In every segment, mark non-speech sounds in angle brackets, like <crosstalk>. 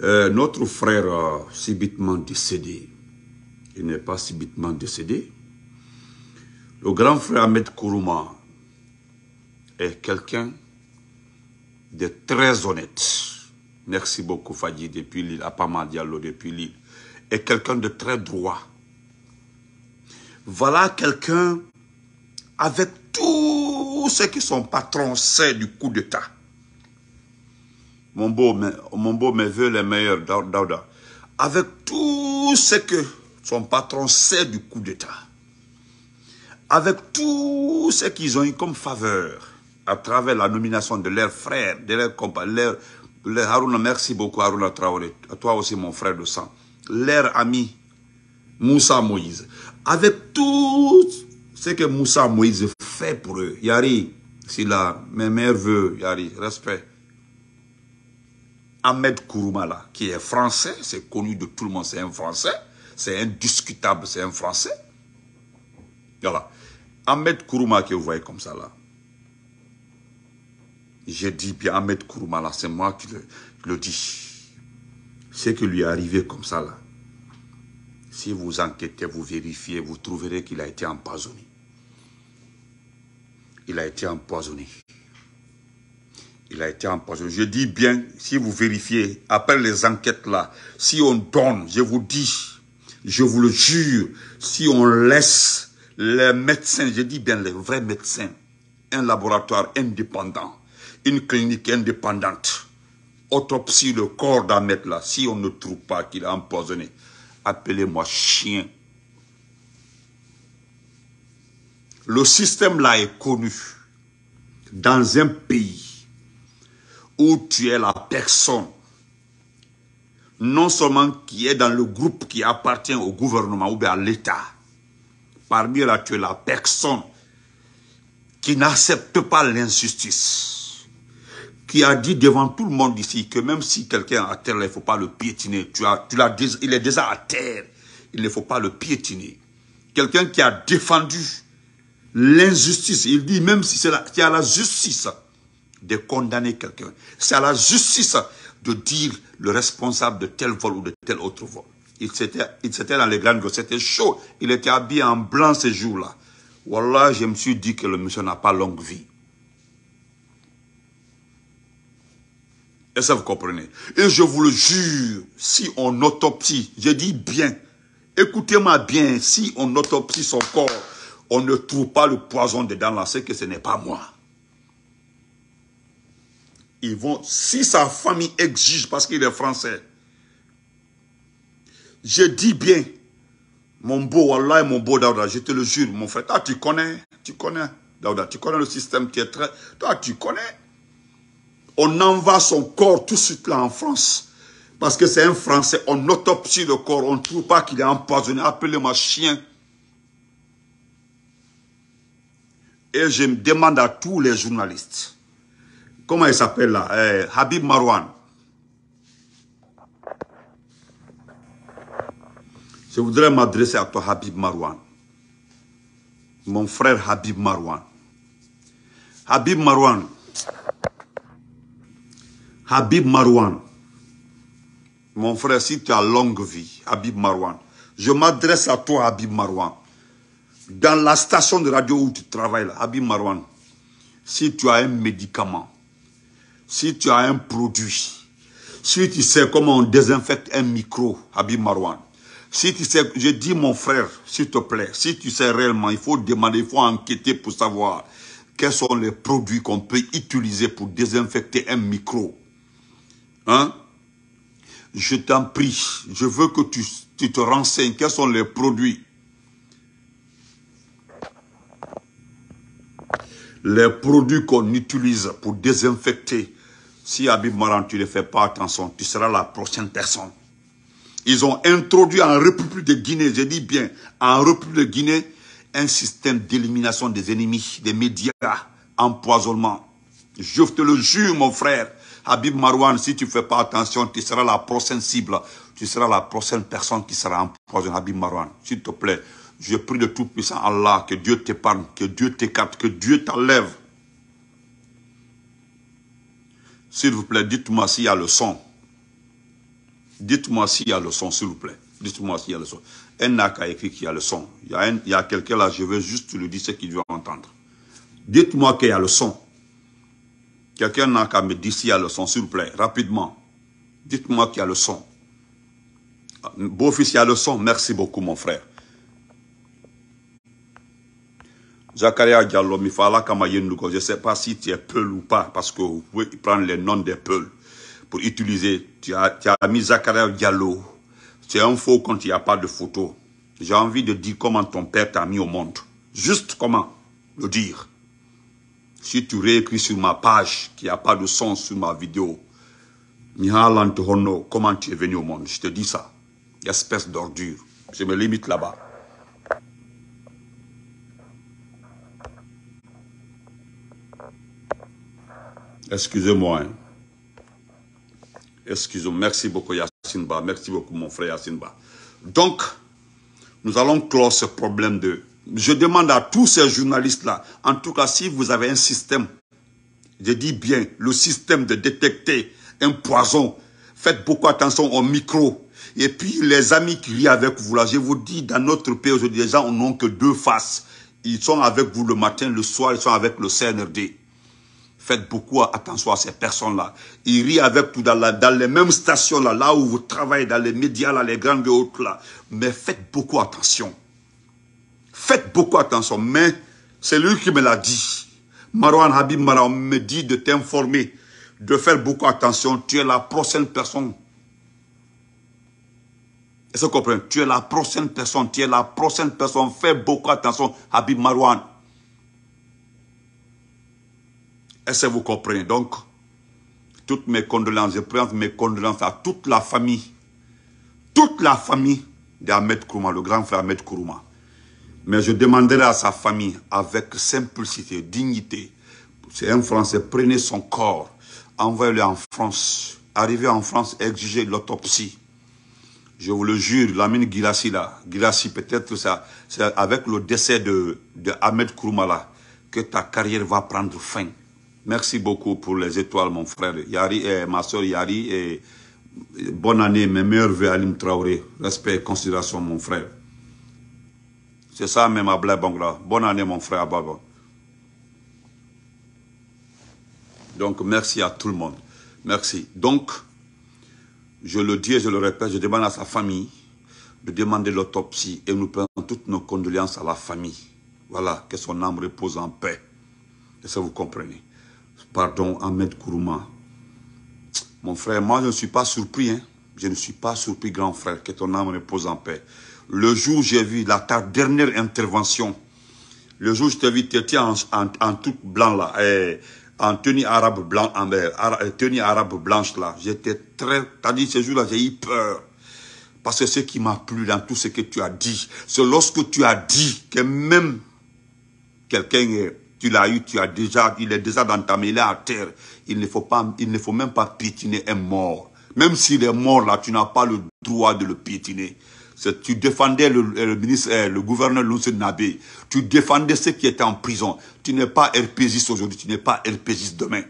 Euh, notre frère a subitement décédé, il n'est pas subitement décédé. Le grand frère Ahmed Kourouma est quelqu'un de très honnête. Merci beaucoup Fadji depuis l'île, Apama Diallo depuis l'île. Est quelqu'un de très droit. Voilà quelqu'un avec tout ce que son patron sait du coup d'État mon beau, mon beau, mes voeux les meilleurs, Dauda. avec tout ce que son patron sait du coup d'État, avec tout ce qu'ils ont eu comme faveur à travers la nomination de leurs frères, de leurs compagnons, leurs, Haruna, merci beaucoup Haruna Traoré, à toi aussi mon frère de sang, leur ami Moussa Moïse, avec tout ce que Moussa Moïse fait pour eux, Yari, c'est là. mes meilleurs voeux, Yari, respect, Ahmed là, qui est français, c'est connu de tout le monde, c'est un français, c'est indiscutable, c'est un français. Voilà. Ahmed Kourouma que vous voyez comme ça là. J'ai dit bien Ahmed Kourouma c'est moi qui le, le dis. Ce qui lui est arrivé comme ça là. Si vous enquêtez, vous vérifiez, vous trouverez qu'il a été empoisonné. Il a été empoisonné il a été empoisonné. Je dis bien, si vous vérifiez, après les enquêtes là, si on donne, je vous dis, je vous le jure, si on laisse les médecins, je dis bien les vrais médecins, un laboratoire indépendant, une clinique indépendante, autopsie le corps d'Ahmed là, si on ne trouve pas qu'il a empoisonné, appelez-moi chien. Le système là est connu dans un pays où tu es la personne, non seulement qui est dans le groupe qui appartient au gouvernement ou bien à l'État, parmi là tu es la personne qui n'accepte pas l'injustice, qui a dit devant tout le monde ici que même si quelqu'un est à terre, il ne faut pas le piétiner. Tu as, tu l'as, il est déjà à terre, il ne faut pas le piétiner. Quelqu'un qui a défendu l'injustice, il dit même si c'est la, la justice, de condamner quelqu'un. C'est à la justice de dire le responsable de tel vol ou de tel autre vol. Il s'était dans les grandes gueules, c'était chaud. Il était habillé en blanc ces jours là Voilà, je me suis dit que le monsieur n'a pas longue vie. Et ça, vous comprenez Et je vous le jure, si on autopsie, je dis bien, écoutez-moi bien, si on autopsie son corps, on ne trouve pas le poison dedans là, c'est que ce n'est pas moi ils vont, si sa famille exige parce qu'il est français, je dis bien, mon beau Allah et mon beau Daouda, je te le jure, mon frère, toi tu connais, tu connais, Daouda, tu connais le système, qui est très, toi tu connais. On envoie son corps tout de suite là en France. Parce que c'est un Français, on autopsie le corps, on ne trouve pas qu'il est empoisonné, appelez-moi chien. Et je me demande à tous les journalistes, comment il s'appelle là eh, Habib Marwan. Je voudrais m'adresser à toi, Habib Marwan. Mon frère Habib Marwan. Habib Marwan. Habib Marwan. Mon frère, si tu as longue vie, Habib Marwan. Je m'adresse à toi, Habib Marwan. Dans la station de radio où tu travailles, Habib Marwan, si tu as un médicament, si tu as un produit, si tu sais comment on désinfecte un micro, Habib Marwan, si tu sais, je dis mon frère, s'il te plaît, si tu sais réellement, il faut demander, il faut enquêter pour savoir quels sont les produits qu'on peut utiliser pour désinfecter un micro. Hein? Je t'en prie, je veux que tu, tu te renseignes quels sont les produits. Les produits qu'on utilise pour désinfecter si Habib Marwan, tu ne fais pas attention, tu seras la prochaine personne. Ils ont introduit en République de Guinée, je dis bien, en République de Guinée, un système d'élimination des ennemis, des médias, empoisonnement. Je te le jure, mon frère. Habib Marwan, si tu ne fais pas attention, tu seras la prochaine cible. Tu seras la prochaine personne qui sera empoisonnée. Habib Marwan, s'il te plaît, je prie de tout puissant Allah que Dieu t'épargne, que Dieu t'écarte, que Dieu t'enlève S'il vous plaît, dites-moi s'il y a le son. Dites-moi s'il y a le son, s'il vous plaît. Dites-moi s'il y a le son. Un n'a qu'à écrire qu'il y a le son. Il y a, a quelqu'un là, je veux juste lui dire ce qu'il doit entendre. Dites-moi qu'il y a le son. Quelqu'un n'a qu'à me dire s'il y a le son, s'il vous plaît, rapidement. Dites-moi qu'il y a le son. Beau-fils, il y a le son. Merci beaucoup, mon frère. Zacharia Diallo, je ne sais pas si tu es peul ou pas, parce que vous pouvez prendre les noms des peuls pour utiliser. Tu as, mis Zacharia Diallo. C'est un faux quand il n'y a pas de photo. J'ai envie de dire comment ton père t'a mis au monde. Juste comment le dire. Si tu réécris sur ma page qu'il n'y a pas de sens sur ma vidéo, comment tu es venu au monde, je te dis ça. Espèce d'ordure. Je me limite là-bas. Excusez-moi. Hein. Excusez-moi. Merci beaucoup, Yassine Merci beaucoup, mon frère Yassine Donc, nous allons clore ce problème de... Je demande à tous ces journalistes-là, en tout cas, si vous avez un système, je dis bien, le système de détecter un poison, faites beaucoup attention au micro. Et puis, les amis qui vivent avec vous, là, je vous dis, dans notre pays aujourd'hui, les gens n'ont que deux faces. Ils sont avec vous le matin, le soir, ils sont avec le CNRD. Faites beaucoup attention à ces personnes-là. Ils rient avec vous dans, les mêmes stations-là, là où vous travaillez, dans les médias, là, les grandes et autres, là. Mais faites beaucoup attention. Faites beaucoup attention. Mais c'est lui qui me l'a dit. Marwan Habib Marwan me dit de t'informer, de faire beaucoup attention. Tu es la prochaine personne. Est-ce que vous Tu es la prochaine personne. Tu es la prochaine personne. Fais beaucoup attention, Habib Marwan. Est-ce que vous comprenez Donc, toutes mes condoléances, je présente mes condoléances à toute la famille, toute la famille d'Ahmed Kourouma, le grand frère Ahmed Kourouma. Mais je demanderai à sa famille, avec simplicité, dignité, c'est un Français, prenez son corps, envoyez-le en France. Arrivez en France, exigez l'autopsie. Je vous le jure, Lamine Gilassi là, Gilassi, peut-être ça, c'est avec le décès de, de Ahmed Kourouma là, que ta carrière va prendre fin. Merci beaucoup pour les étoiles, mon frère. Yari, et eh, ma soeur Yari, eh, bonne année, mes meilleurs vœux, Alim Traoré. Respect et considération, mon frère. C'est ça même Ablaï bangla. Bonne année, mon frère Ababa. Donc, merci à tout le monde. Merci. Donc, je le dis et je le répète, je demande à sa famille de demander l'autopsie et nous prenons toutes nos condoléances à la famille. Voilà, que son âme repose en paix. Et ça vous comprenez pardon, Ahmed Kourouma. Mon frère, moi je ne suis pas surpris, hein. Je ne suis pas surpris, grand frère, que ton âme repose en paix. Le jour où j'ai vu la, ta dernière intervention, le jour où je t'ai vu, tu étais en, tout blanc là, eh, en tenue arabe blanc, en eh, tenue arabe blanche là, j'étais très, t'as dit ce jour-là, j'ai eu peur. Parce que ce qui m'a plu dans tout ce que tu as dit, c'est lorsque tu as dit que même quelqu'un est tu l'as eu, tu as déjà, il est déjà dans ta mêlée à terre. Il ne faut pas, il ne faut même pas piétiner un mort. Même s'il est mort là, tu n'as pas le droit de le piétiner. Tu défendais le, ministre, eh, le gouverneur Lucien Nabé. Tu défendais ceux qui étaient en prison. Tu n'es pas herpésiste aujourd'hui, tu n'es pas RPGiste demain.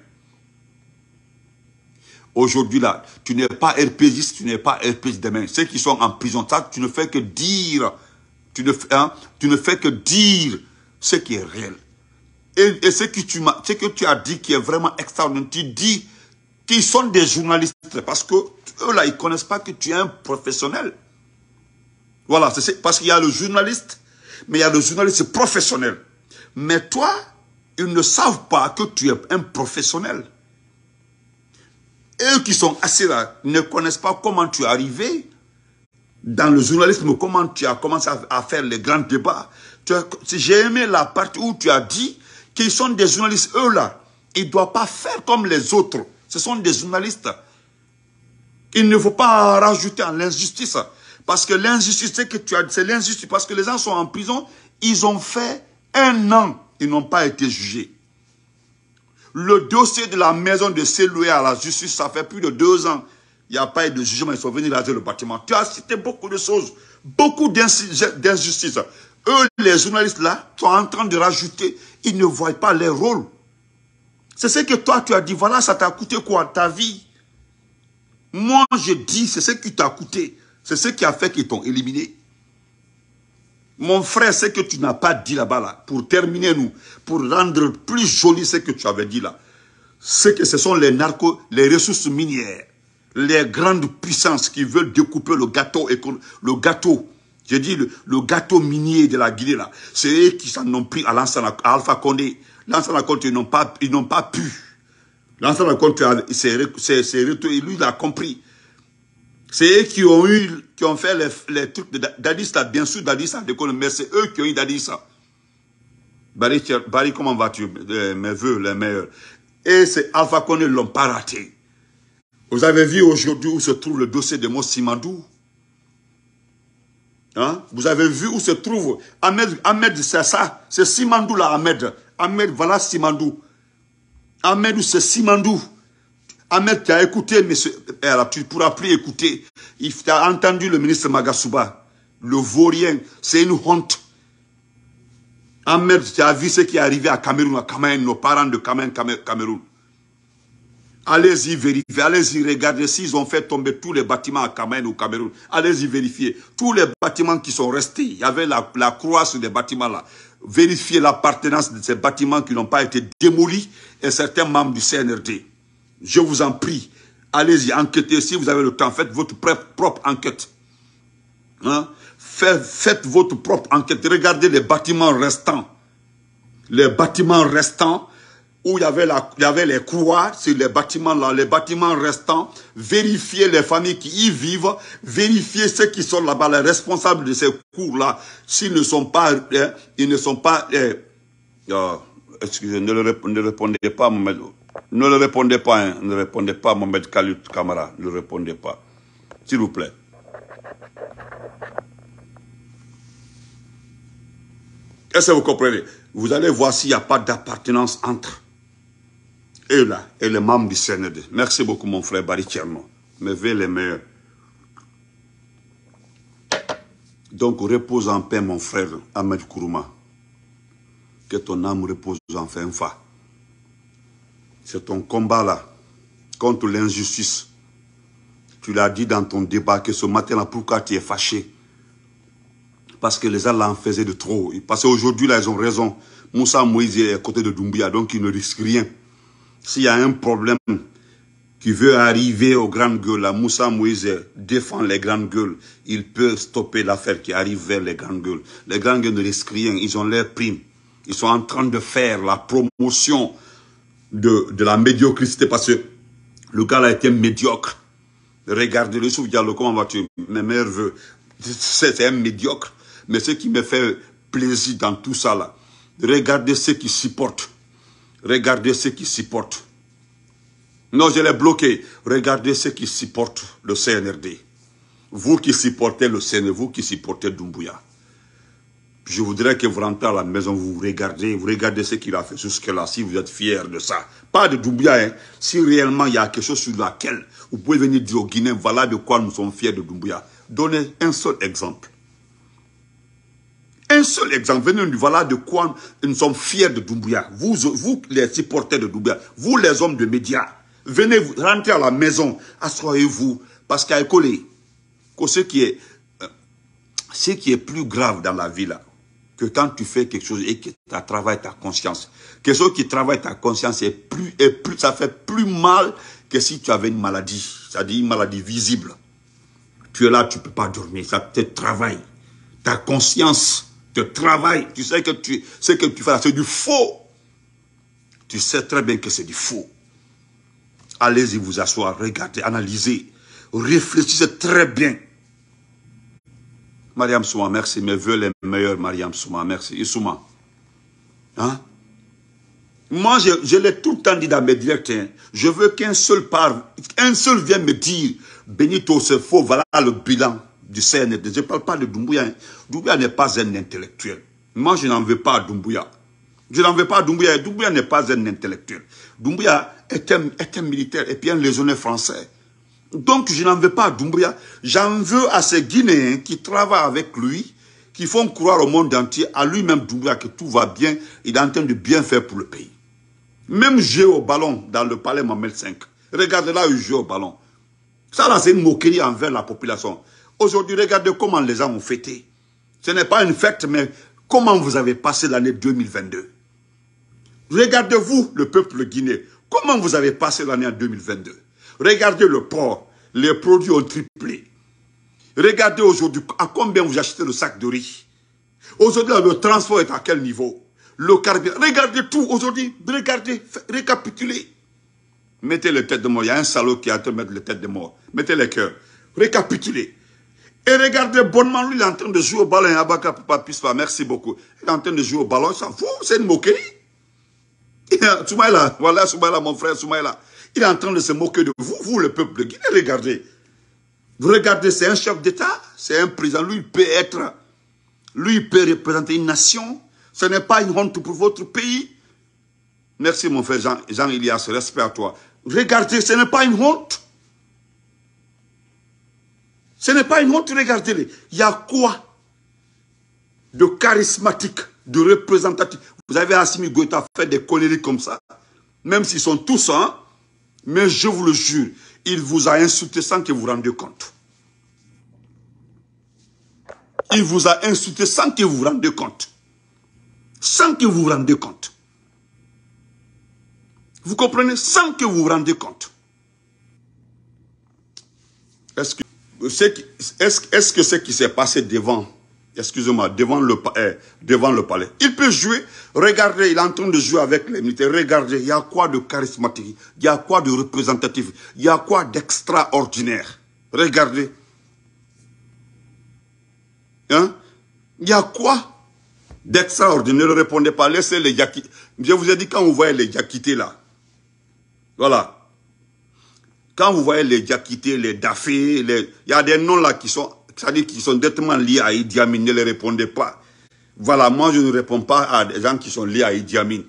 Aujourd'hui là, tu n'es pas RPGiste, tu n'es pas herpésiste demain. Ceux qui sont en prison, ça, tu ne fais que dire. Tu ne, hein, tu ne fais que dire ce qui est réel. Et, ce, que tu as, que tu as dit qui est vraiment extraordinaire, tu dis qu'ils sont des journalistes parce que eux là, ils connaissent pas que tu es un professionnel. Voilà, c'est parce qu'il y a le journaliste, mais il y a le journaliste professionnel. Mais toi, ils ne savent pas que tu es un professionnel. Eux qui sont assis là ne connaissent pas comment tu es arrivé dans le journalisme, comment tu as commencé à, à faire les grands débats. J'ai aimé la partie où tu as dit qu'ils sont des journalistes, eux là, ils ne doivent pas faire comme les autres. Ce sont des journalistes. Il ne faut pas rajouter à l'injustice. Parce que l'injustice, c'est que tu as, c'est l'injustice. Parce que les gens sont en prison, ils ont fait un an, ils n'ont pas été jugés. Le dossier de la maison de Séloué à la justice, ça fait plus de deux ans. Il n'y a pas eu de jugement, ils sont venus raser le bâtiment. Tu as cité beaucoup de choses, beaucoup d'injustices. Eux, les journalistes là, sont en train de rajouter ils ne voient pas les rôles. C'est ce que toi, tu as dit, voilà, ça t'a coûté quoi ta vie Moi, je dis, c'est ce qui t'a coûté. C'est ce qui a fait qu'ils t'ont éliminé. Mon frère, ce que tu n'as pas dit là-bas, là, pour terminer nous, pour rendre plus joli ce que tu avais dit là, c'est que ce sont les narcos, les ressources minières, les grandes puissances qui veulent découper le gâteau, le gâteau j'ai dit, le, gâteau minier de la Guinée, là, c'est eux qui s'en ont pris à, l'ancienne Alpha Condé. L'Ancien Condé, ils n'ont pas, ils n'ont pas pu. s'est Condé, c'est lui, il compris. C'est eux qui ont eu, qui ont fait les, les trucs là, Bien sûr, Dadis déconné. mais c'est eux qui ont eu Dadis. Barry, Barry, comment vas-tu, euh, mes voeux, les meilleurs? Et c'est Alpha Condé, ils l'ont pas raté. Vous avez vu aujourd'hui où se trouve le dossier de Mossimandou Hein? Vous avez vu où se trouve Ahmed, Ahmed c'est ça. C'est Simandou là, Ahmed. Ahmed, voilà Simandou. Ahmed, c'est Simandou. Ahmed, tu as écouté, monsieur. Eh, tu ne pourras plus écouter. Tu as entendu le ministre Magasuba, Le vaurien, c'est une honte. Ahmed, tu as vu ce qui est arrivé à Cameroun, à Cameroun, nos parents de Cameroun. Allez-y vérifier, allez-y regarder s'ils ont fait tomber tous les bâtiments à Cameroun au Cameroun. Allez-y vérifier. Tous les bâtiments qui sont restés, il y avait la, croix sur les bâtiments là. Vérifiez l'appartenance de ces bâtiments qui n'ont pas été démolis et certains membres du CNRD. Je vous en prie, allez-y, enquêter. si vous avez le temps. Faites votre propre enquête. Hein? faites votre propre enquête. Regardez les bâtiments restants. Les bâtiments restants où il y avait, la, il y avait les couloirs sur les bâtiments là, les bâtiments restants, vérifier les familles qui y vivent, vérifier ceux qui sont là-bas, les responsables de ces cours là, s'ils ne sont pas, hein, ils ne sont pas, eh, ah, excusez, ne, répondez pas, Mohamed, ne le répondez pas, hein, ne répondez pas, Kamara, ne répondez pas, s'il vous plaît. Est-ce que vous comprenez Vous allez voir s'il n'y a pas d'appartenance entre et là, et les membres du CND. Merci beaucoup, mon frère Barry Mais les meilleurs. Donc, repose en paix, mon frère Ahmed Kourouma. Que ton âme repose en fin. C'est ton combat là, contre l'injustice. Tu l'as dit dans ton débat que ce matin-là, pourquoi tu es fâché Parce que les Allah en faisaient de trop. Parce qu'aujourd'hui, là, ils ont raison. Moussa Moïse est à côté de Doumbia, donc il ne risque rien. S'il y a un problème qui veut arriver aux grandes gueules, Moussa Moïse défend les grandes gueules, il peut stopper l'affaire qui arrive vers les grandes gueules. Les grandes gueules ne risquent rien, ils ont leur prime. Ils sont en train de faire la promotion de, de la médiocrité parce que le gars a été médiocre. Regardez-le, sous dialogue, comment vas-tu Mes merveilleux. C'est un médiocre. Mais ce qui me fait plaisir dans tout ça, là, regardez ceux qui supportent Regardez ceux qui supportent. Non, je l'ai bloqué. Regardez ceux qui supportent le CNRD. Vous qui supportez le CNRD, vous qui supportez Doumbouya. Je voudrais que vous rentrez à la maison, vous regardez, vous regardez ce qu'il a fait jusque-là, si vous êtes fier de ça. Pas de Doumbouya, hein. Si réellement il y a quelque chose sur laquelle vous pouvez venir dire au Guinée, voilà de quoi nous sommes fiers de Doumbouya. Donnez un seul exemple. Un seul exemple, venez nous voilà de quoi nous sommes fiers de Doumbouya. Vous, vous les supporters de Doumbouya, vous les hommes de médias, venez rentrer à la maison, asseyez-vous, parce qu'à écoler, que ce qui est euh, ce qui est plus grave dans la vie là, que quand tu fais quelque chose et que tu travailles ta conscience, quelque chose qui travaille ta conscience est plus, et plus, ça fait plus mal que si tu avais une maladie, c'est-à-dire une maladie visible. Tu es là, tu peux pas dormir, ça te travaille. Ta conscience, de travail, tu sais que tu, ce que tu fais, c'est du faux. Tu sais très bien que c'est du faux. Allez-y vous asseoir, regardez, analysez, réfléchissez très bien. Mariam Souma, merci. Mes voeux les meilleurs, Mariam Souma, merci. Issouma. Hein? Moi, je, l'ai tout le temps dit dans mes directs. Hein. Je veux qu'un seul parle, qu'un seul vienne me dire, Benito, c'est faux, voilà le bilan du CNRD. Je ne parle pas de Doumbouya. Hein. Doumbouya n'est pas un intellectuel. Moi, je n'en veux pas à Doumbouya. Je n'en veux pas à Doumbouya. Doumbouya n'est pas un intellectuel. Doumbouya est un, militaire et puis un légionnaire français. Donc, je n'en veux pas à Doumbouya. J'en veux à ces Guinéens qui travaillent avec lui, qui font croire au monde entier, à lui-même Doumbouya, que tout va bien, il est en train de bien faire pour le pays. Même jouer au ballon dans le palais Mamel 5. Regardez là où il au ballon. Ça, là, c'est une moquerie envers la population. Aujourd'hui, regardez comment les gens ont fêté. Ce n'est pas une fête, mais comment vous avez passé l'année 2022. Regardez-vous, le peuple guinéen, comment vous avez passé l'année en 2022. Regardez le port, les produits ont triplé. Regardez aujourd'hui à combien vous achetez le sac de riz. Aujourd'hui, le transport est à quel niveau Le carburant. Regardez tout aujourd'hui. Regardez, récapitulez. Mettez les tête de mort. Il y a un salaud qui a te mettre les tête de mort. Mettez les cœurs. Récapitulez. Et regardez bonnement, lui, il est en train de jouer au ballon. Abaka, papa, pas, merci beaucoup. Il est en train de jouer au ballon, il s'en c'est une moquerie. Soumaïla, voilà Soumaïla, mon frère Soumaïla. Il est en train de se moquer de vous, vous, le peuple de Guinée. Regardez. Vous regardez, c'est un chef d'État, c'est un président. Lui, il peut être, lui, il peut représenter une nation. Ce n'est pas une honte pour votre pays. Merci, mon frère Jean-Elias, respect à toi. Regardez, ce n'est pas une honte. Ce n'est pas une honte, regardez-les. Il y a quoi de charismatique, de représentatif Vous avez Assimi Goïta fait des conneries comme ça. Même s'ils sont tous, hein, mais je vous le jure, il vous a insulté sans que vous vous rendiez compte. Il vous a insulté sans que vous vous rendiez compte. Sans que vous vous rendez compte. Vous comprenez Sans que vous vous rendez compte. Est-ce que est-ce que ce qui s'est passé devant, excusez-moi, eh, devant le, palais, il peut jouer, regardez, il est en train de jouer avec les militaires, regardez, il y a quoi de charismatique, il y a quoi de représentatif, il y a quoi d'extraordinaire. Regardez. Hein? Il y a quoi d'extraordinaire Ne répondez pas, laissez les yakités. Je vous ai dit, quand on voyez les Yakités là, voilà, quand vous voyez les Diakité, les Dafé, il y a des noms là qui sont, ça qui sont directement liés à Idi Amin, ne les répondez pas. Voilà, moi je ne réponds pas à des gens qui sont liés à Idi Amin.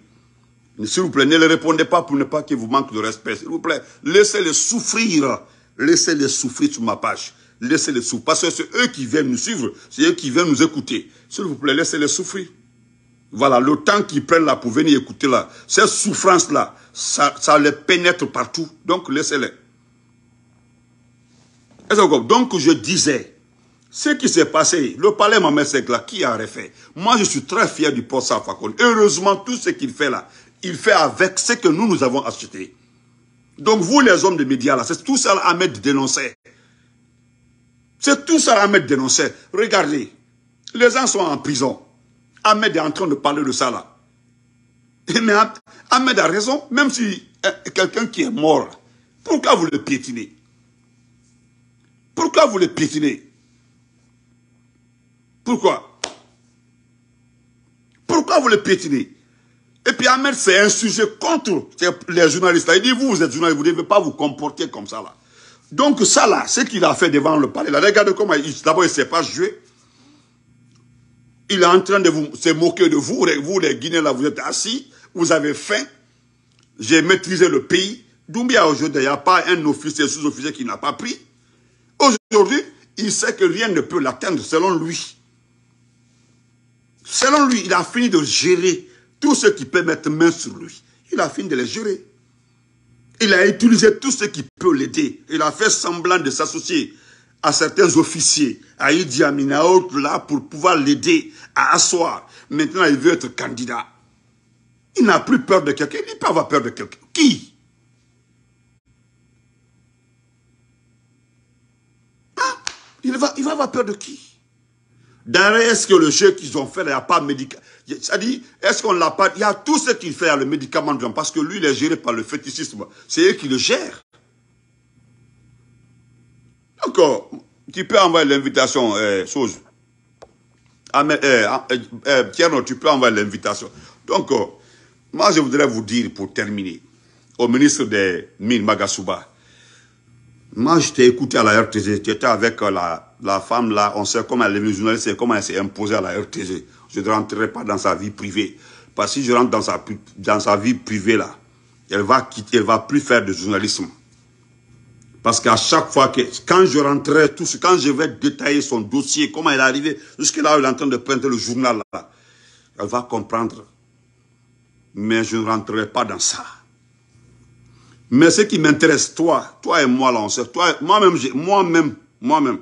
S'il vous plaît, ne les répondez pas pour ne pas qu'ils vous manquent de respect. S'il vous plaît, laissez-les souffrir. Laissez-les souffrir sur ma page. Laissez-les souffrir. Parce que c'est eux qui viennent nous suivre. C'est eux qui viennent nous écouter. S'il vous plaît, laissez-les souffrir. Voilà, le temps qu'ils prennent là pour venir écouter là, cette souffrance là, ça, ça les pénètre partout. Donc, laissez-les. Donc je disais, ce qui s'est passé, le palais c'est là, qui a refait Moi, je suis très fier du à Safakon. Heureusement, tout ce qu'il fait là, il fait avec ce que nous, nous avons acheté. Donc vous, les hommes de médias là, c'est tout ça Ahmed dénonçait. C'est tout ça Ahmed dénonçait. Regardez, les gens sont en prison. Ahmed est en train de parler de ça là. Ahmed a raison, même si euh, quelqu'un qui est mort, pourquoi vous le piétinez pourquoi vous les piétinez Pourquoi Pourquoi vous les piétinez Et puis Ahmed, c'est un sujet contre les journalistes. Il dit, vous, vous êtes journaliste, vous ne devez pas vous comporter comme ça là. Donc ça là, ce qu'il a fait devant le palais, là, regardez comment, d'abord il ne s'est pas joué. Il est en train de vous, se moquer de vous, vous les Guinéens là, vous êtes assis, vous avez faim, j'ai maîtrisé le pays. Doumbia aujourd'hui, il n'y a pas un officier, sous-officier qui n'a pas pris. Aujourd'hui, il sait que rien ne peut l'atteindre selon lui. Selon lui, il a fini de gérer tout ce qui peut mettre main sur lui. Il a fini de les gérer. Il a utilisé tout ce qui peut l'aider. Il a fait semblant de s'associer à certains officiers, à Idi Amin, à là, pour pouvoir l'aider à asseoir. Maintenant, il veut être candidat. Il n'a plus peur de quelqu'un. Il peut avoir peur de quelqu'un. Qui Il va, il va avoir peur de qui D'ailleurs, est-ce que le jeu qu'ils ont fait, il n'y a pas médical... cest à est-ce qu'on l'a pas... Il y a tout ce qu'il fait, à le médicament, parce que lui, il est géré par le fétichisme. C'est eux qui le gèrent. Donc, Tu peux envoyer l'invitation, euh, chose. Eh, ah, eh, eh, tu peux envoyer l'invitation. Donc, moi, je voudrais vous dire, pour terminer, au ministre des Mines, Magasuba, moi, je t'ai écouté à la RTG. j'étais avec euh, la, femme là. On sait comment elle est journaliste comment elle s'est imposée à la RTG. Je ne rentrerai pas dans sa vie privée. Parce que si je rentre dans sa, dans sa vie privée là, elle va quitter, va plus faire de journalisme. Parce qu'à chaque fois que, quand je rentrerai, tout quand je vais détailler son dossier, comment elle est arrivée, jusqu'à là, elle est en train de prendre le journal là, elle va comprendre. Mais je ne rentrerai pas dans ça. Mais ce qui m'intéresse, toi, toi et moi, là, on sait, toi, moi-même, moi-même, moi-même,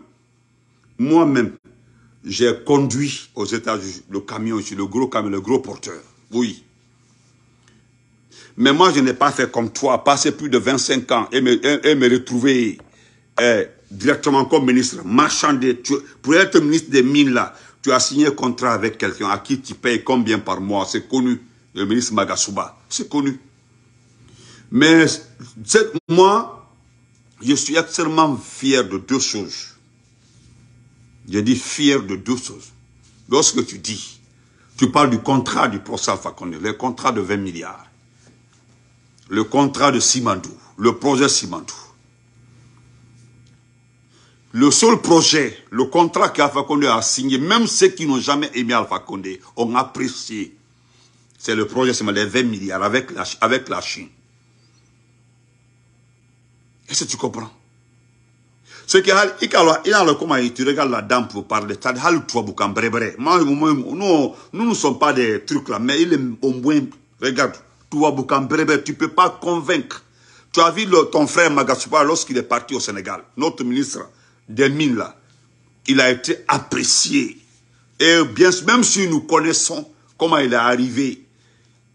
moi-même, j'ai conduit aux États-Unis le camion le gros camion, le gros porteur. Oui. Mais moi, je n'ai pas fait comme toi, passer plus de 25 ans et me, retrouver eh, directement comme ministre, marchandé. pour être ministre des mines, là, tu as signé un contrat avec quelqu'un à qui tu payes combien par mois. C'est connu. Le ministre Magasuba, c'est connu. Mais moi, je suis extrêmement fier de deux choses. Je dis fier de deux choses. Lorsque tu dis, tu parles du contrat du professeur Condé, le contrat de 20 milliards, le contrat de Simandou, le projet Simandou. Le seul projet, le contrat qu'Alpha Condé a signé, même ceux qui n'ont jamais aimé Alpha Condé ont apprécié. C'est le projet, Simandou, les 20 milliards avec avec la Chine. Est-ce que tu comprends Ce que il a le comment tu regardes la dame pour parler. Tu as le toi boucan brébré. Nous, nous ne sommes pas des trucs là, mais il est au moins. Regarde, toi boucan tu peux pas convaincre. Tu as vu ton frère Magasupa lorsqu'il est parti au Sénégal, notre ministre des mines là, il a été apprécié. Et bien, même si nous connaissons comment il est arrivé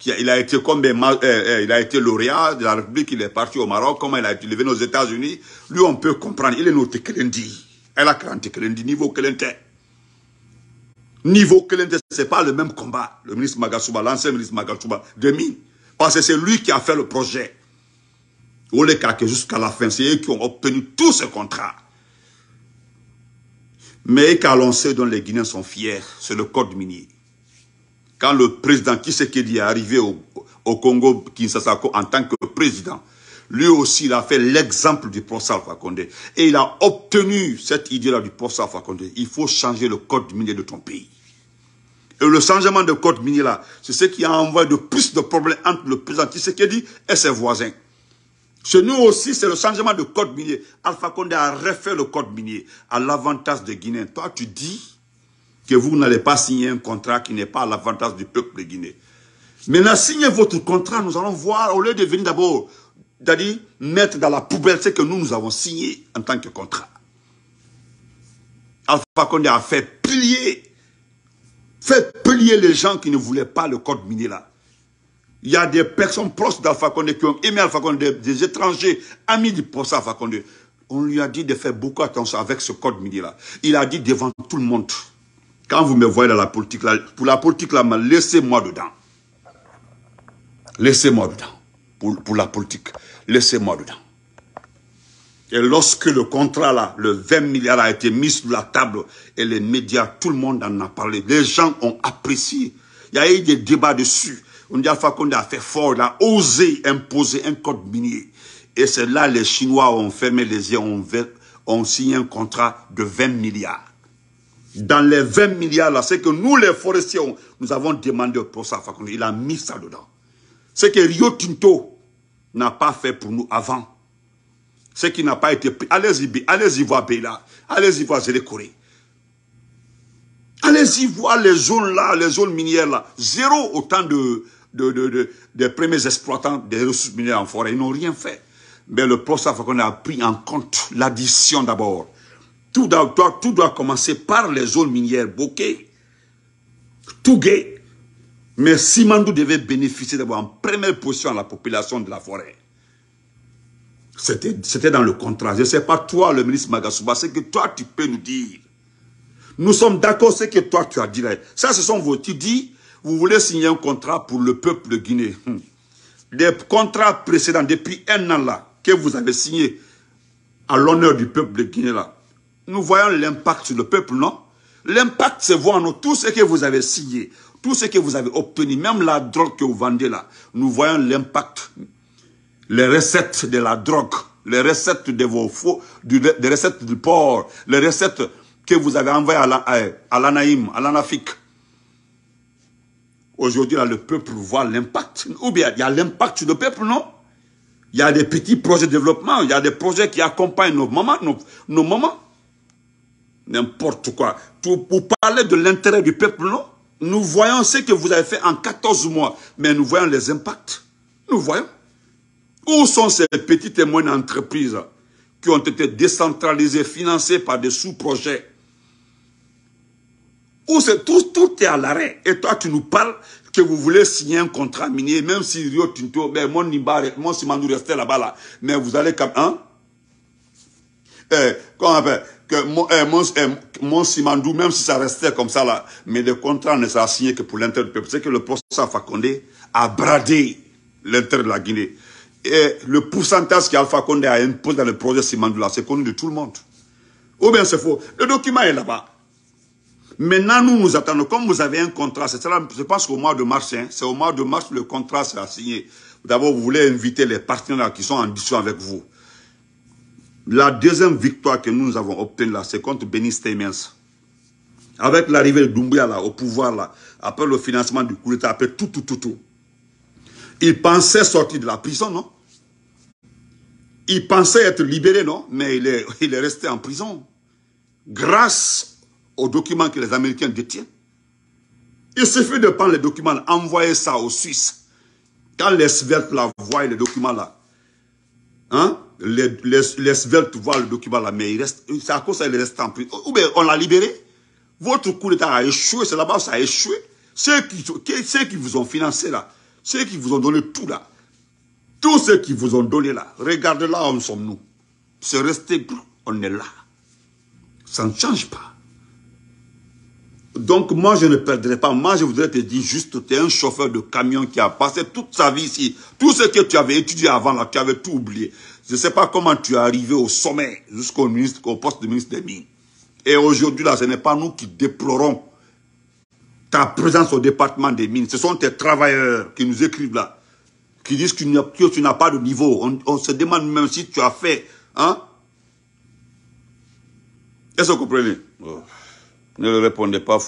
il a été comme euh, euh, lauréat de la République, il est parti au Maroc, comment il a été levé aux États-Unis. Lui, on peut comprendre. Il est notre Kelendi. Elle a créé Kelendi, niveau Kelente. Niveau ce n'est pas le même combat. Le ministre Magasouba, l'ancien ministre Magasuba, demi. Parce que c'est lui qui a fait le projet. Olekake jusqu'à la fin, c'est eux qui ont obtenu tous ces contrats. Mais lancé dont les Guinéens sont fiers. C'est le code minier quand le président Kisekedi est arrivé au, Congo Kinshasa en tant que président, lui aussi, il a fait l'exemple du professeur Alpha Condé. Et il a obtenu cette idée-là du professeur Alpha Condé. Il faut changer le code minier de ton pays. Et le changement de code minier-là, c'est ce qui a envoyé de plus de problèmes entre le président Tshisekedi et ses voisins. Chez nous aussi, c'est le changement de code minier. Alpha Condé a refait le code minier à l'avantage des Guinéens. Toi, tu dis que vous n'allez pas signer un contrat qui n'est pas à l'avantage du peuple de Guinée. Maintenant, signez votre contrat, nous allons voir, au lieu de venir d'abord, d'aller mettre dans la poubelle ce que nous, nous avons signé en tant que contrat. Alpha Condé a fait plier, fait plier les gens qui ne voulaient pas le code minier là. Il y a des personnes proches d'Alpha Condé qui ont aimé Alpha Condé, des étrangers, amis du procès Alpha Condé. On lui a dit de faire beaucoup attention avec ce code minier là. Il a dit devant tout le monde, quand vous me voyez dans la politique, pour la politique, là, laissez-moi dedans. Laissez-moi dedans. Pour, la politique, laissez-moi dedans. Et lorsque le contrat, là, le 20 milliards a été mis sur la table, et les médias, tout le monde en a parlé. Les gens ont apprécié. Il y a eu des débats dessus. On dit à Fakonde a fait fort, il a osé imposer un code minier. Et c'est là les Chinois ont fermé les yeux, ont signé un contrat de 20 milliards dans les 20 milliards là, c'est que nous les forestiers, nous avons demandé au ça, Fakonde. Il a mis ça dedans. Ce que Rio Tinto n'a pas fait pour nous avant. Ce qui n'a pas été pris. Allez-y, allez-y voir Béla. Allez-y voir Zélé Allez-y voir les zones là, les zones minières là. Zéro autant de, des premiers exploitants des ressources minières en forêt. Ils n'ont rien fait. Mais le professeur Fakonde a pris en compte l'addition d'abord tout doit, tout doit commencer par les zones minières Tout gay. Mais Simandou devait bénéficier d'avoir en première position à la population de la forêt. C'était dans le contrat. Je ne sais pas, toi, le ministre Magasuba, c'est que toi, tu peux nous dire. Nous sommes d'accord, ce que toi, tu as dit. Ça, ce sont vos... Tu dis, vous voulez signer un contrat pour le peuple de Guinée. Hum. Des contrats précédents, depuis un an là, que vous avez signé à l'honneur du peuple de Guinée là, nous voyons l'impact sur le peuple, non L'impact, voit en nous, tout ce que vous avez signé, tout ce que vous avez obtenu, même la drogue que vous vendez là, nous voyons l'impact. Les recettes de la drogue, les recettes de vos faux, des recettes du porc, les recettes que vous avez envoyées à l'anaïm, à l'anafique. Aujourd'hui, là, le peuple voit l'impact. Ou bien, il y a l'impact sur le peuple, non Il y a des petits projets de développement, il y a des projets qui accompagnent nos mamans, nos, nos mamans n'importe quoi. pour parler de l'intérêt du peuple, non Nous voyons ce que vous avez fait en 14 mois, mais nous voyons les impacts. Nous voyons. Où sont ces petites et moyennes entreprises qui ont été décentralisées, financées par des sous-projets Où c'est tout, tout est à l'arrêt. Et toi, tu nous parles que vous voulez signer un contrat minier, même si Rio Tinto, ben, mon Nibar, mon restait là-bas, là. Mais vous allez... quand hein? Eh, comment on appelle que mon, eh, eh, même si ça restait comme ça là, mais le contrat ne sera signé que pour l'intérêt du peuple. C'est que le Alpha Condé a bradé l'intérêt de la Guinée. Et le pourcentage qu'Alpha Condé a imposé dans le projet Simandou là, c'est connu de tout le monde. Ou bien c'est faux. Le document est là-bas. Maintenant, nous nous attendons. Comme vous avez un contrat, c'est ça je pense qu'au mois de mars, hein, c'est au mois de mars que le contrat sera signé. D'abord, vous voulez inviter les partenaires qui sont en discussion avec vous. La deuxième victoire que nous avons obtenue là, c'est contre Benny Stamens. Avec l'arrivée de Doumbouya là, au pouvoir là, après le financement du coup d'État, après tout, tout, tout, tout. Il pensait sortir de la prison, non Il pensait être libéré, non Mais il est, <laughs> resté en prison. Grâce aux documents que les Américains détiennent. Il suffit de prendre les documents, envoyer ça aux Suisses. Quand les Svelte la voient, les documents là, hein, les, les, les sveltes voient le document là, mais il c'est à cause ça, reste en prison. Ou on l'a libéré. Votre coup d'État a échoué, c'est là-bas, ça a échoué. Ceux qui, vous ont financé là, ceux qui vous ont donné tout là, tous ceux qui vous ont donné là, regardez là où sommes-nous. C'est resté, on est là. Ça ne change pas. Donc moi, je ne perdrai pas. Moi, je voudrais te dire juste, tu es un chauffeur de camion qui a passé toute sa vie ici. Tout ce que tu avais étudié avant, là, tu avais tout oublié. Je ne sais pas comment tu es arrivé au sommet, jusqu'au ministre, poste de ministre des Mines. Et aujourd'hui, là, ce n'est pas nous qui déplorons ta présence au département des Mines. Ce sont tes travailleurs qui nous écrivent là, qui disent que tu n'as pas de niveau. On, se demande même si tu as fait... Hein? Est-ce que vous comprenez oh. Ne répondez pas.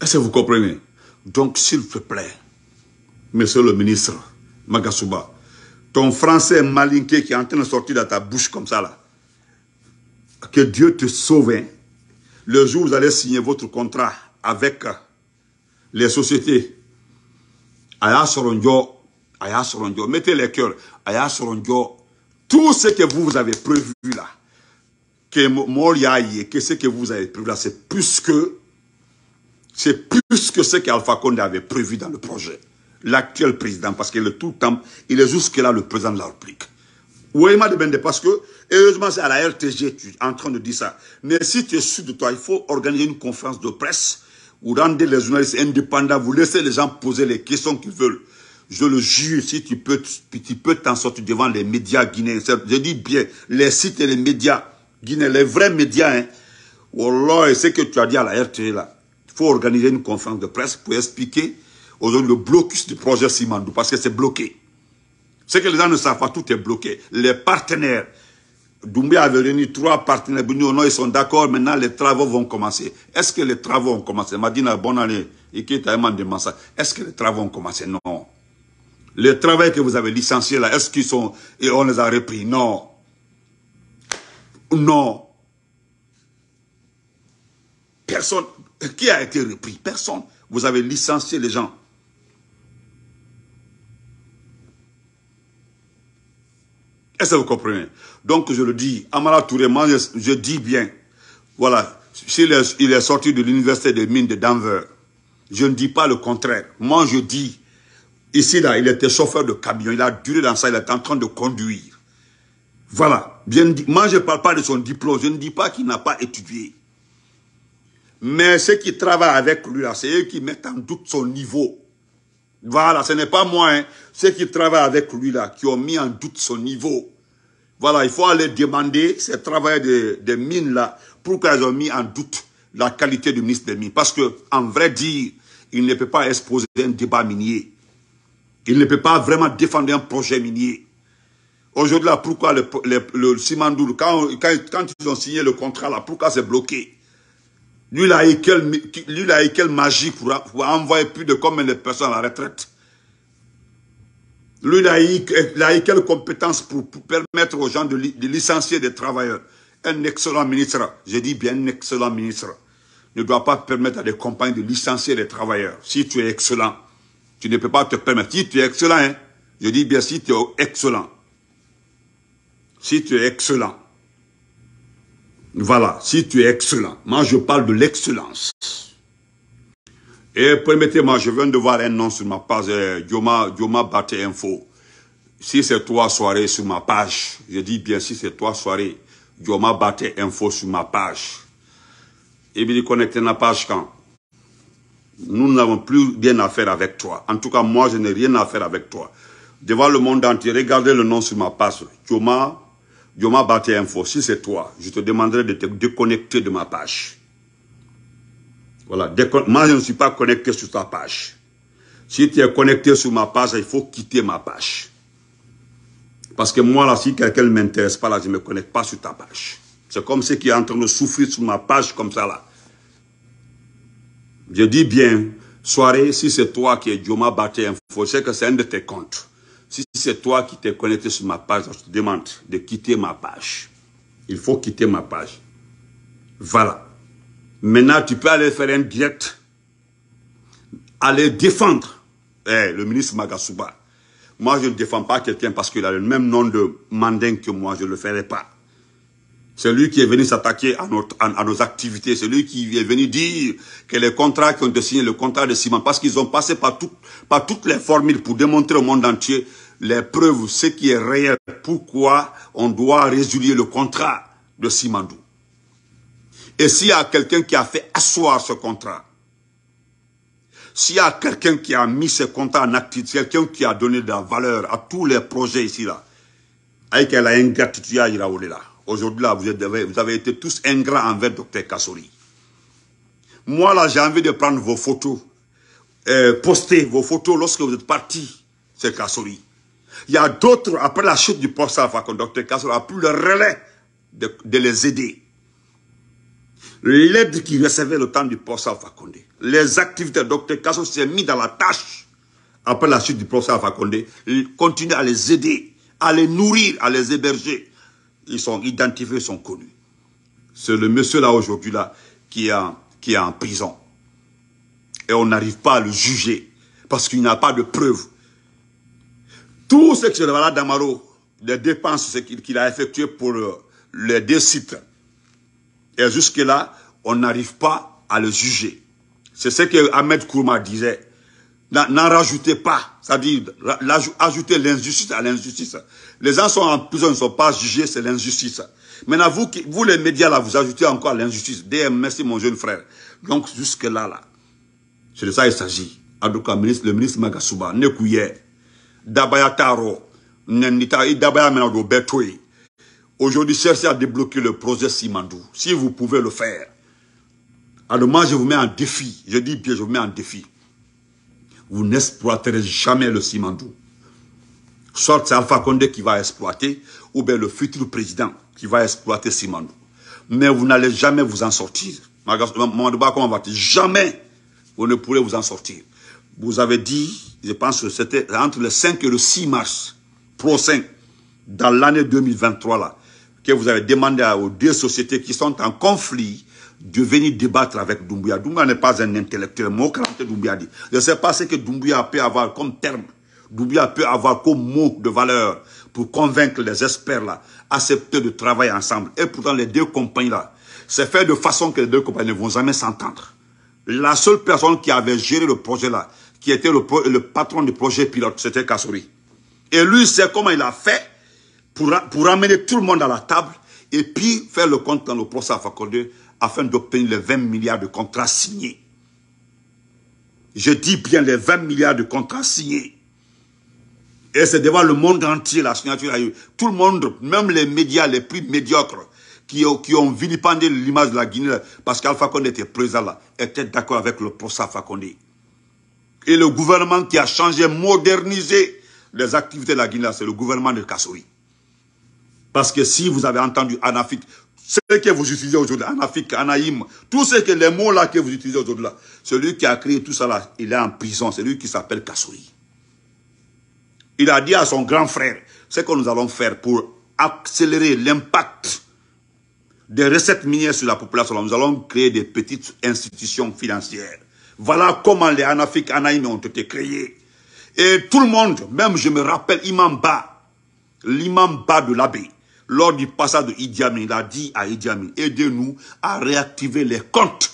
Est-ce que vous comprenez Donc, s'il vous plaît, monsieur le ministre Magasuba, ton français malinqué qui est en train de sortir de ta bouche comme ça, là, que Dieu te sauve, hein. le jour où vous allez signer votre contrat avec euh, les sociétés, Aya mettez les cœurs, Aya tout ce que vous avez prévu là, que que ce que vous avez prévu là, c'est plus que c'est plus que ce qu'Alpha Condé avait prévu dans le projet. L'actuel président, parce qu'il est tout le temps, il est jusque-là le président de la République. il m'a dit, parce que, heureusement, c'est à la RTG, tu es en train de dire ça. Mais si tu es sûr de toi, il faut organiser une conférence de presse où rendre les journalistes indépendants, vous laissez les gens poser les questions qu'ils veulent. Je le jure, si tu peux t'en sortir devant les médias guinéens, je dis bien, les sites et les médias guinéens, les vrais médias, hein. Wallah, ce que tu as dit à la RTE, là, il faut organiser une conférence de presse pour expliquer aux autres le blocus du projet Simandou, parce que c'est bloqué. Ce que les gens ne savent pas, tout est bloqué. Les partenaires, Doumbé avait réuni trois partenaires, ils sont d'accord, maintenant les travaux vont commencer. Est-ce que les travaux ont commencé Madina, bonne année, et qui de Est-ce que les travaux ont commencé Non. Le travail que vous avez licencié là, est-ce qu'ils sont... Et on les a repris Non. Non. Personne. Qui a été repris Personne. Vous avez licencié les gens. Est-ce que vous comprenez Donc, je le dis, Amara Touré, moi, je, dis bien, voilà, il est, est sorti de l'université de mines de Denver. Je ne dis pas le contraire. Moi, je dis, Ici, là, il était chauffeur de camion. Il a duré dans ça. Il était en train de conduire. Voilà. Bien Moi, je ne parle pas de son diplôme. Je ne dis pas qu'il n'a pas étudié. Mais ceux qui travaillent avec lui, là, c'est eux qui mettent en doute son niveau. Voilà, ce n'est pas moi. Hein. Ceux qui travaillent avec lui, là, qui ont mis en doute son niveau. Voilà, il faut aller demander ce travail des mines, là, pour ils ont mis en doute la qualité du ministre des Mines. Parce que, en vrai dire, il ne peut pas exposer un débat minier. Il ne peut pas vraiment défendre un projet minier. Aujourd'hui, pourquoi le, le, quand, ils ont signé le contrat, là, pourquoi c'est bloqué Lui, il a quelle, quelle magie pour, envoyer plus de combien de personnes à la retraite Lui, il, il a quelle compétence pour, permettre aux gens de, de licencier des travailleurs Un excellent ministre, je dis bien un excellent ministre, ne doit pas permettre à des compagnies de licencier des travailleurs, si tu es excellent. Tu ne peux pas te permettre. Si tu es excellent, hein, je dis bien si tu es excellent. Si tu es excellent. Voilà, si tu es excellent. Moi, je parle de l'excellence. Et permettez-moi, je viens de voir un nom sur ma page, euh, Dioma, Dioma Info. Si c'est toi soirée sur ma page, je dis bien si c'est toi soirée, Dioma Bate Info sur ma page. Et me connecté connecter la page quand nous n'avons plus rien à faire avec toi. En tout cas, moi, je n'ai rien à faire avec toi. Devant le monde entier, regardez le nom sur ma page. Baté Info. Si c'est toi, je te demanderai de te déconnecter de ma page. Voilà. Moi, je ne suis pas connecté sur ta page. Si tu es connecté sur ma page, il faut quitter ma page. Parce que moi, là, si quelqu'un ne m'intéresse pas, là, je ne me connecte pas sur ta page. C'est comme ceux qui est en train de souffrir sur ma page comme ça, là. Je dis bien, soirée, si c'est toi qui es Dioma Baté Info, je sais que c'est un de tes comptes. Si c'est toi qui t'es connecté sur ma page, je te demande de quitter ma page. Il faut quitter ma page. Voilà. Maintenant, tu peux aller faire un direct, aller défendre eh, le ministre Magasuba. Moi, je ne défends pas quelqu'un parce qu'il a le même nom de mandin que moi, je ne le ferai pas. C'est lui qui est venu s'attaquer à, notre, à, nos activités. C'est lui qui est venu dire que les contrats qui ont été le contrat de Simandou, parce qu'ils ont passé par, tout, par toutes les formules pour démontrer au monde entier les preuves, ce qui est réel, pourquoi on doit résilier le contrat de Simandou. Et s'il y a quelqu'un qui a fait asseoir ce contrat, s'il y a quelqu'un qui a mis ce contrat en activité, quelqu'un qui a donné de la valeur à tous les projets ici-là, avec la ingratitude, il a là. Aujourd'hui, là, vous, avez été tous ingrats envers Dr Kassori. Moi, là, j'ai envie de prendre vos photos, euh, poster vos photos lorsque vous êtes parti, c'est Kassori. Il y a d'autres, après la chute du poste Alpha Dr Kassori a plus le relais de, les aider. L'aide qui recevait le temps du professeur Alpha les activités de Dr Kassori s'est mis dans la tâche après la chute du poste Alpha Il continue à les aider, à les nourrir, à les héberger ils sont identifiés, ils sont connus. C'est le monsieur là aujourd'hui là qui est, en, qui en prison. Et on n'arrive pas à le juger parce qu'il n'a pas de preuves. Tout ce que là, Damaro, les dépenses qu'il a effectuées pour euh, les deux sites, et jusque-là, on n'arrive pas à le juger. C'est ce que Ahmed Kourma disait. N'en rajoutez pas. C'est-à-dire, ajoutez l'injustice à l'injustice. Les gens sont en prison, ils ne sont pas jugés, c'est l'injustice. Maintenant, vous, vous les médias, là, vous ajoutez encore l'injustice. DM, merci mon jeune frère. Donc, jusque-là, là, c'est de ça qu'il s'agit. Adouka, ministre, le ministre Magasuba, Nekouye, Dabaya Taro, Nenita, Dabaya Menado Aujourd'hui, cherchez à débloquer le projet Simandou. Si vous pouvez le faire. Alors, moi, je vous mets en défi. Je dis bien, je vous mets en défi vous n'exploiterez jamais le Simandou. Soit c'est Alpha Condé qui va exploiter, ou bien le futur président qui va exploiter Simandou. Mais vous n'allez jamais vous en sortir. Jamais vous ne pourrez vous en sortir. Vous avez dit, je pense que c'était entre le 5 et le 6 mars prochain, dans l'année 2023, là, que vous avez demandé aux deux sociétés qui sont en conflit de venir débattre avec Doumbouya. Doumbouya n'est pas un intellectuel. Mot Doumbouya dit. Je ne sais pas ce que Doumbouya peut avoir comme terme. Doumbouya peut avoir comme mot de valeur pour convaincre les experts là, accepter de travailler ensemble. Et pourtant, les deux compagnies là, c'est fait de façon que les deux compagnies ne vont jamais s'entendre. La seule personne qui avait géré le projet là, qui était le, patron du projet pilote, c'était Kassouri. Et lui, c'est comment il a fait pour, pour amener tout le monde à la table et puis faire le compte dans le procès à Fakonde afin d'obtenir les 20 milliards de contrats signés. Je dis bien les 20 milliards de contrats signés. Et c'est devant le monde entier la signature a eu. Tout le monde, même les médias les plus médiocres, qui ont, qui ont vilipendé l'image de la Guinée, parce qu'Alpha Condé était présent là, était d'accord avec le procès Alpha Condé. Et le gouvernement qui a changé, modernisé les activités de la Guinée, c'est le gouvernement de Kassouri. Parce que si vous avez entendu Anafit, ceux que vous utilisez aujourd'hui, Anafik, Anaïm, tous ces que les mots-là que vous utilisez aujourd'hui, celui qui a créé tout ça, là, il est en prison, c'est qui s'appelle Kassouri. Il a dit à son grand frère, ce que nous allons faire pour accélérer l'impact des recettes minières sur la population, nous allons créer des petites institutions financières. Voilà comment les Anafik, Anaïm ont été créés. Et tout le monde, même je me rappelle Imam Ba, de l'abbé, lors du passage de Idi Amin, il a dit à Idi Amin, aidez-nous à réactiver les comptes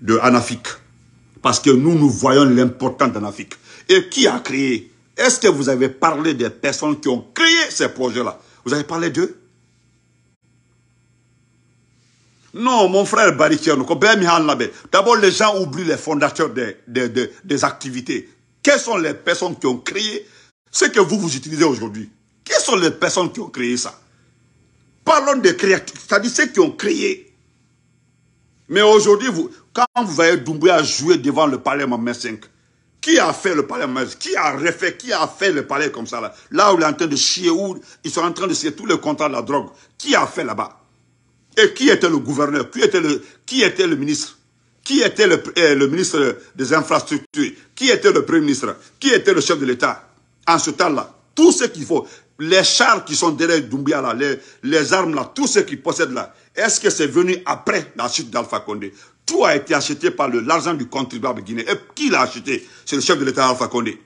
de Anafik. Parce que nous, nous voyons l'importance d'Anafik. Et qui a créé Est-ce que vous avez parlé des personnes qui ont créé ces projets-là Vous avez parlé d'eux Non, mon frère d'abord les gens oublient les fondateurs des, des activités. Quelles sont les personnes qui ont créé ce que vous vous utilisez aujourd'hui Quelles sont les personnes qui ont créé ça parlons de créatures, c'est-à-dire ceux qui ont créé. Mais aujourd'hui, quand vous voyez Doumbouya jouer devant le palais Mamé 5, qui a fait le palais Mamé Qui a refait Qui a fait le palais comme ça là Là où il est en train de chier, où ils sont en train de chier tous les contrats de la drogue. Qui a fait là-bas Et qui était le gouverneur qui était le, qui était le ministre qui était le, eh, le, ministre des infrastructures, qui était le premier ministre, qui était le chef de l'État en ce temps-là. Tout ce qu'il faut les chars qui sont derrière Doumbia, là, les, armes, là, tout ce qu'ils possèdent là, est-ce que c'est venu après la chute d'Alpha Condé Tout a été acheté par l'argent du contribuable guinéen. Et qui l'a acheté C'est le chef de l'État Alpha Condé.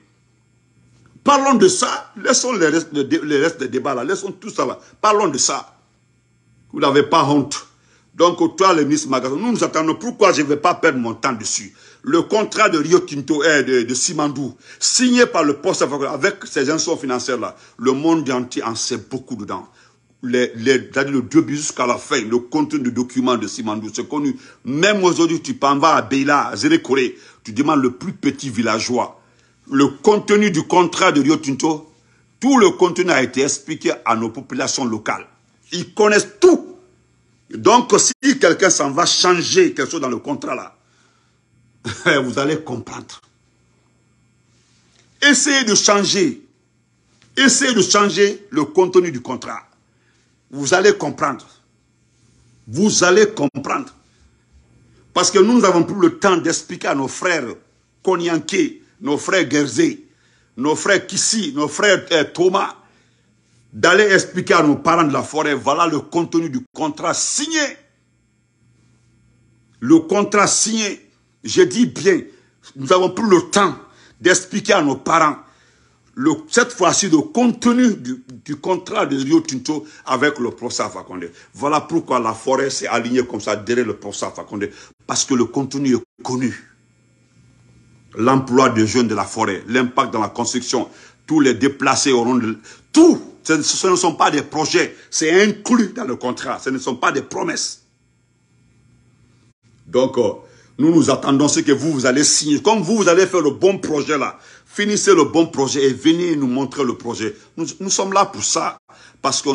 Parlons de ça. Laissons les restes, les restes des débats là. Laissons tout ça là. Parlons de ça. Vous n'avez pas honte. Donc, toi, le ministre Magasin, nous nous attendons. Pourquoi je ne vais pas perdre mon temps dessus Le contrat de Rio Tinto et eh, de, Simandou, signé par le poste avec ces instruments financières-là, le monde entier en sait beaucoup dedans. Les, les, le début jusqu'à la fin, le contenu du document de Simandou, c'est connu. Même aujourd'hui, tu en vas à Beila, à Zéré-Corée, tu demandes le plus petit villageois. Le contenu du contrat de Rio Tinto, tout le contenu a été expliqué à nos populations locales. Ils connaissent tout donc, si quelqu'un s'en va changer quelque chose dans le contrat là, <laughs> vous allez comprendre. Essayez de changer. Essayez de changer le contenu du contrat. Vous allez comprendre. Vous allez comprendre. Parce que nous n'avons plus le temps d'expliquer à nos frères Konyanké, nos frères Gerzé, nos frères Kissi, nos frères euh, Thomas, d'aller expliquer à nos parents de la forêt, voilà le contenu du contrat signé. Le contrat signé, je dis bien, nous avons pris le temps d'expliquer à nos parents le, cette fois-ci le contenu du, du, contrat de Rio Tinto avec le professeur Fakonde. Voilà pourquoi la forêt s'est alignée comme ça derrière le professeur Fakonde, parce que le contenu est connu. L'emploi des jeunes de la forêt, l'impact dans la construction, tous les déplacés auront... Tout ce, ne sont pas des projets, c'est inclus dans le contrat, ce ne sont pas des promesses. Donc, euh, nous nous attendons ce que vous, vous allez signer. Comme vous, vous allez faire le bon projet là. Finissez le bon projet et venez nous montrer le projet. Nous, sommes là pour ça. Parce que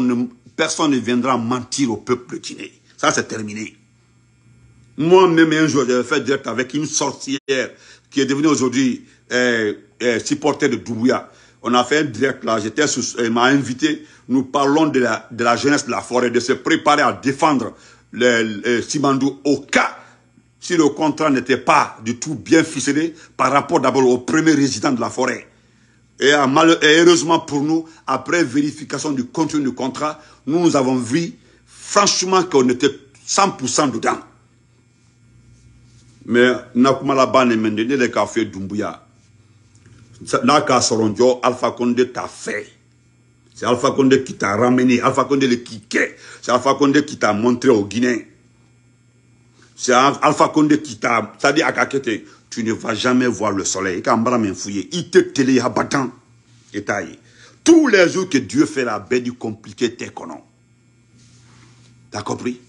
personne ne viendra mentir au peuple guinéen. Ça, c'est terminé. Moi-même, un jour, j'avais fait direct avec une sorcière qui est devenue aujourd'hui euh, euh, supporter de Dourouya on a fait un direct là, j'étais euh, il m'a invité, nous parlons de la, jeunesse de la forêt, de se préparer à défendre le, Simandou au cas si le contrat n'était pas du tout bien ficelé par rapport d'abord aux premiers résidents de la forêt. Et, heureusement pour nous, après vérification du contenu du contrat, nous, avons vu franchement qu'on était 100% dedans. Mais Nakumala m'a donné le café Dumbuya, Alpha Condé t'a fait. C'est Alpha Condé qui t'a ramené, Alpha Condé le C'est Alpha Condé qui t'a montré au Guinée. C'est Alpha Condé qui t'a... dit à dire tu ne vas jamais voir le soleil. Il te télé battant. Et Tous les jours que Dieu fait la bête du compliqué, t'es T'as compris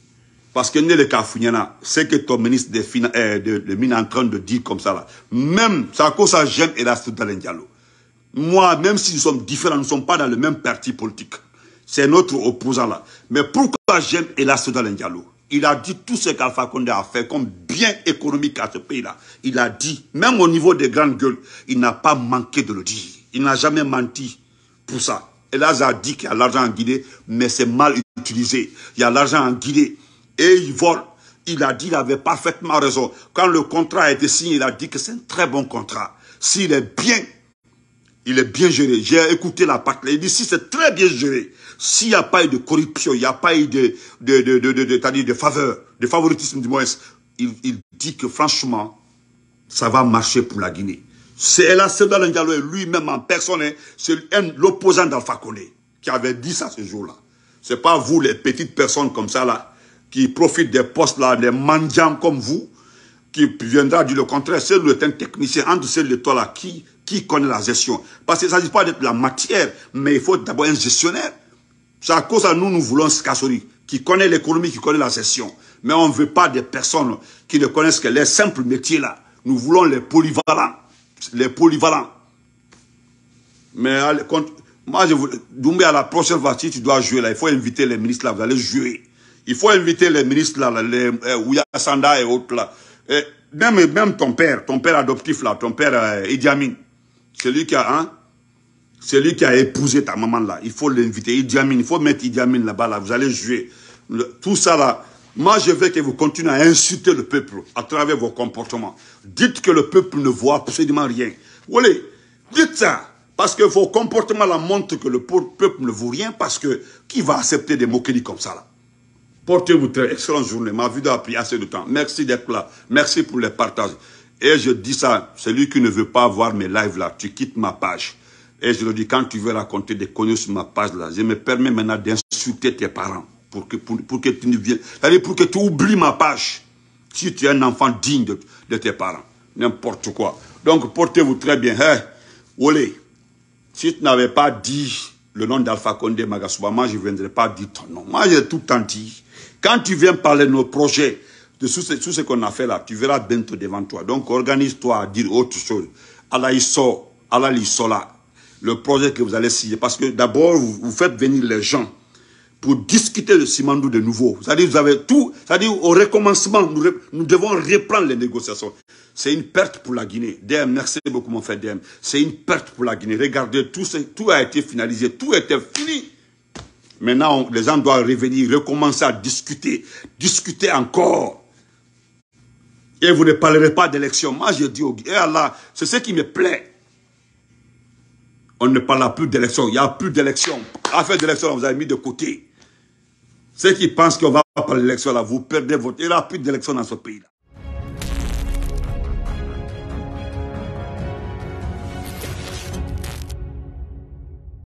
parce que le Kafunyana, c'est que ton ministre des euh, de, est en train de dire comme ça là. Même, ça cause à et la Diallo. Moi, même si nous sommes différents, nous ne sommes pas dans le même parti politique. C'est notre opposant là. Mais pourquoi j'aime Elas Diallo Il a dit tout ce qu'Alpha Condé a fait comme bien économique à ce pays-là. Il a dit, même au niveau des grandes gueules, il n'a pas manqué de le dire. Il n'a jamais menti pour ça. Elas a dit qu'il y a l'argent en Guinée, mais c'est mal utilisé. Il y a l'argent en Guinée, et il Il a dit, il avait parfaitement raison. Quand le contrat a été signé, il a dit que c'est un très bon contrat. S'il est bien, il est bien géré. J'ai écouté la partie. Il dit, si c'est très bien géré, s'il n'y a pas eu de corruption, il n'y a pas eu de, de, de, de, faveur, de favoritisme du moins, il, dit que franchement, ça va marcher pour la Guinée. C'est là, dans le Diallo lui-même en personne, hein, c'est l'opposant d'Alpha Condé qui avait dit ça ce jour-là. C'est pas vous les petites personnes comme ça là qui profite des postes là, des mendiants comme vous, qui viendra dire le contraire, c'est le technicien entre c'est de toi là qui, qui connaît la gestion. Parce qu'il ne s'agit pas d'être la matière, mais il faut d'abord un gestionnaire. C'est à cause de nous, nous voulons Scassori, qui connaît l'économie, qui connaît la gestion. Mais on ne veut pas des personnes qui ne connaissent que les simples métiers là. Nous voulons les polyvalents. Les polyvalents. Mais quand, moi, je vous, Doumbé, à la prochaine partie, tu dois jouer là. Il faut inviter les ministres là, vous allez jouer. Il faut inviter les ministres, là, les euh, et autres. Là. même, ton père, ton père adoptif, là, ton père euh, celui qui a... Hein, celui qui a épousé ta maman là, il faut l'inviter. Idi il faut mettre Idi là-bas, là, vous allez jouer. tout ça là, moi je veux que vous continuez à insulter le peuple à travers vos comportements. Dites que le peuple ne voit absolument rien. Vous voyez, dites ça. Parce que vos comportements là montrent que le peuple ne vaut rien parce que qui va accepter des moqueries comme ça là Portez-vous très excellente journée. Ma vidéo a pris assez de temps. Merci d'être là. Merci pour les partages. Et je dis ça, celui qui ne veut pas voir mes lives là, tu quittes ma page. Et je le dis, quand tu veux raconter des conneries sur ma page là, je me permets maintenant d'insulter tes parents pour que, pour, que tu ne viennes. pour que tu oublies ma page. Si tu es un enfant digne de, de tes parents. N'importe quoi. Donc portez-vous très bien. Olé, si tu n'avais pas dit le nom d'Alpha Condé moi je ne viendrais pas dire ton nom. Moi j'ai tout le temps dit. Quand tu viens parler de nos projets, de tout ce, qu'on a fait là, tu verras bientôt devant toi. Donc organise-toi à dire autre chose. Allah la Allah là, le projet que vous allez signer. Parce que d'abord, vous, faites venir les gens pour discuter de Simandou de nouveau. C'est-à-dire, vous avez tout. C'est-à-dire, au recommencement, nous, devons reprendre les négociations. C'est une perte pour la Guinée. DM, merci beaucoup, mon frère DM. C'est une perte pour la Guinée. Regardez, tout, tout a été finalisé. Tout était fini. Maintenant, les gens doivent revenir, recommencer à discuter, discuter encore. Et vous ne parlerez pas d'élection. Moi, je dis au eh Allah, c'est ce qui me plaît. On ne parle plus d'élection. Il n'y a plus d'élection. Affaire d'élection, on vous a mis de côté. Ceux qui pensent qu'on va pas parler d'élection, là, vous perdez votre... Il n'y a plus d'élection dans ce pays-là.